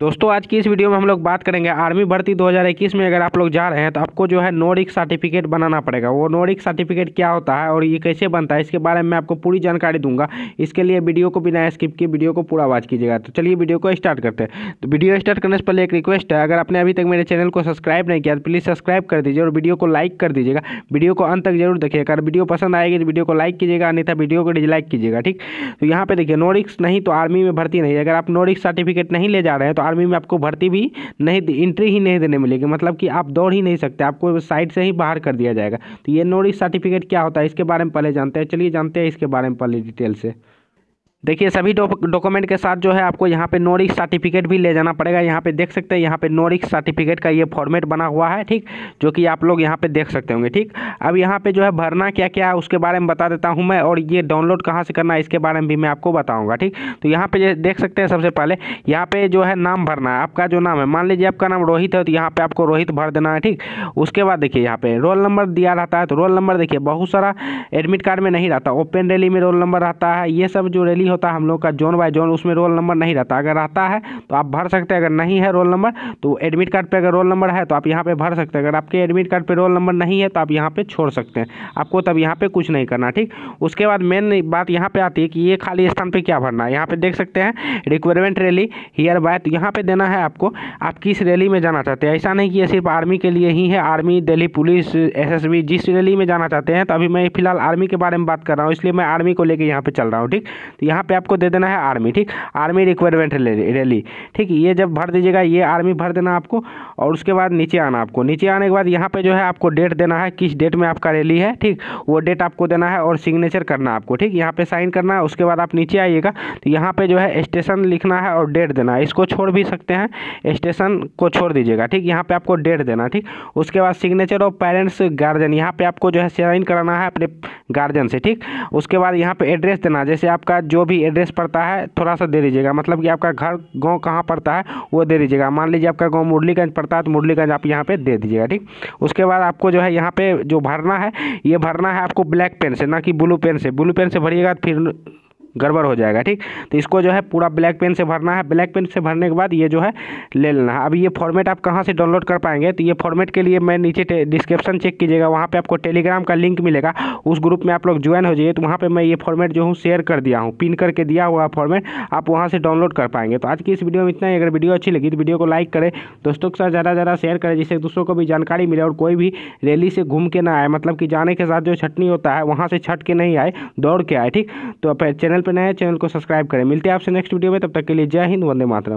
दोस्तों आज की इस वीडियो में हम लोग बात करेंगे आर्मी भर्ती 2021 में अगर आप लोग जा रहे हैं तो आपको जो है नोरिक सर्टिफिकेट बनाना पड़ेगा वो नोरिक सर्टिफिकेट क्या होता है और ये कैसे बनता है इसके बारे में मैं आपको पूरी जानकारी दूंगा इसके लिए वीडियो को बिना स्किप किए वीडियो को पूरा वॉच कीजिएगा तो चलिए वीडियो को स्टार्ट करते हैं तो वीडियो स्टार्ट करने से पहले एक रिक्वेस्ट है अगर आपने अभी तक मेरे चैनल को सब्सक्राइब नहीं किया तो प्लीज़ सब्सक्राइब कर दीजिए और वीडियो को लाइक कर दीजिएगा वीडियो को अंत तक जरूर देखिएगा अगर वीडियो पसंद आएगी तो वीडियो को लाइक कीजिएगा अन्यथा वीडियो को डिजलाइक कीजिएगा ठीक तो यहाँ पर देखिए नोरिक्स नहीं तो आर्मी में भर्ती नहीं अगर आप नोरिक्स सर्टिफिकेट नहीं ले जा रहे हैं तो आर्मी में आपको भर्ती भी नहीं एंट्री ही नहीं देने मिलेगी मतलब कि आप दौड़ ही नहीं सकते आपको साइड से ही बाहर कर दिया जाएगा तो ये नोटिस सर्टिफिकेट क्या होता है इसके बारे में पहले जानते हैं चलिए जानते हैं इसके बारे में पहले डिटेल से देखिए सभी डॉक्यूमेंट के साथ जो है आपको यहाँ पे नोरिक सर्टिफिकेट भी ले जाना पड़ेगा यहाँ पे देख सकते हैं यहाँ पे नोरिक सर्टिफिकेट का ये फॉर्मेट बना हुआ है ठीक जो कि आप लोग यहाँ पे देख सकते होंगे ठीक अब यहाँ पे जो है भरना क्या क्या है उसके बारे में बता देता हूँ मैं और ये डाउनलोड कहाँ से करना है इसके बारे में भी मैं आपको बताऊँगा ठीक तो यहाँ पर देख सकते हैं सबसे पहले यहाँ पर जो है नाम भरना है आपका जो नाम है मान लीजिए आपका नाम रोहित है तो यहाँ पर आपको रोहित भर देना है ठीक उसके बाद देखिए यहाँ पर रोल नंबर दिया रहता है तो रोल नंबर देखिए बहुत सारा एडमिट कार्ड में नहीं रहता ओपन रैली में रोल नंबर रहता है ये सब जो रैली नहीं होता हम लोग का जोन बाय जोन उसमें रोल नंबर नहीं रहता अगर रहता है तो आप भर सकते हैं अगर नहीं है रोल नंबर तो एडमिट कार्ड पर अगर रोल नंबर है तो आप यहाँ पर भर सकते हैं अगर आपके एडमिट कार्ड पर रोल नंबर नहीं है तो आप यहाँ पर छोड़ सकते हैं आपको तब यहाँ पर कुछ नहीं करना ठीक उसके बाद मेन बात यहाँ पर आती है कि ये खाली स्थान पर क्या भरना है यहाँ पर देख सकते हैं रिक्वायरमेंट रैली हियर बाय तो यहाँ पर देना है आपको आप किस रैली में जाना चाहते हैं ऐसा नहीं कि ये सिर्फ आर्मी के लिए ही है आर्मी दिल्ली पुलिस एसएसबी जिस रैली में जाना चाहते हैं तो अभी मैं फिलहाल आर्मी के बारे में बात कर रहा हूँ इसलिए मैं आर्मी को लेकर यहाँ पर चल रहा हूँ ठीक तो यहाँ पे आपको दे देना है आर्मी ठीक आर्मी रिक्वायरमेंट रैली ठीक ये जब भर दीजिएगा ये आर्मी भर देना आपको और उसके बाद नीचे आना आपको नीचे आने के बाद यहाँ पे जो है आपको डेट देना है किस डेट में आपका रैली है ठीक वो डेट आपको देना है और सिग्नेचर करना आपको ठीक यहाँ पर साइन करना है उसके बाद आप नीचे आइएगा तो यहाँ पर जो है स्टेशन लिखना है और डेट देना है इसको छोड़ भी सकते हैं स्टेशन को छोड़ दीजिएगा ठीक यहाँ पर आपको डेट देना ठीक उसके बाद सिग्नेचर ऑफ पेरेंट्स गार्जियन यहाँ पे आपको जो है साइन कराना है अपने गार्जियन से ठीक उसके बाद यहाँ पे एड्रेस देना जैसे आपका जो भी एड्रेस पड़ता है थोड़ा सा दे दीजिएगा मतलब कि आपका घर गाँव कहाँ पड़ता है वो दे दीजिएगा मान लीजिए आपका गाँव मुरलीगंज पड़ता है तो मुरलीगंज आप यहाँ पर दे दीजिएगा ठीक उसके बाद आपको जो है यहाँ पे जो भरना है ये भरना है आपको ब्लैक पेन से ना कि ब्लू पेन से ब्लू पेन से भरिएगा तो फिर गड़बड़ हो जाएगा ठीक तो इसको जो है पूरा ब्लैक पेन से भरना है ब्लैक पेन से भरने के बाद ये जो है ले लेना है अब ये फॉर्मेट आप कहाँ से डाउनलोड कर पाएंगे तो ये फॉर्मेट के लिए मैं नीचे डिस्क्रिप्शन चेक कीजिएगा वहाँ पर आपको टेलीग्राम का लिंक मिलेगा उस ग्रुप में आप लोग ज्वाइन हो जाइए तो वहाँ पर मैं ये फॉर्मेट जो हूँ शेयर कर दिया हूँ पिन करके दिया हुआ फॉर्मेट आप वहाँ से डाउनलोड कर पाएंगे तो आज की इस वीडियो में इतना ही अगर वीडियो अच्छी लगी तो वीडियो को लाइक करें दोस्तों के साथ ज़्यादा ज़्यादा शेयर करें जिससे दूसरों को भी जानकारी मिले और कोई भी रैली से घूम के ना आए मतलब कि जाने के साथ जो छटनी होता है वहाँ से छट के नहीं आए दौड़ के आए ठीक तो चैनल पर नया चैनल को सब्सक्राइब करें मिलते हैं आपसे नेक्स्ट वीडियो में तब तक के लिए जय हिंद वंदे मातरम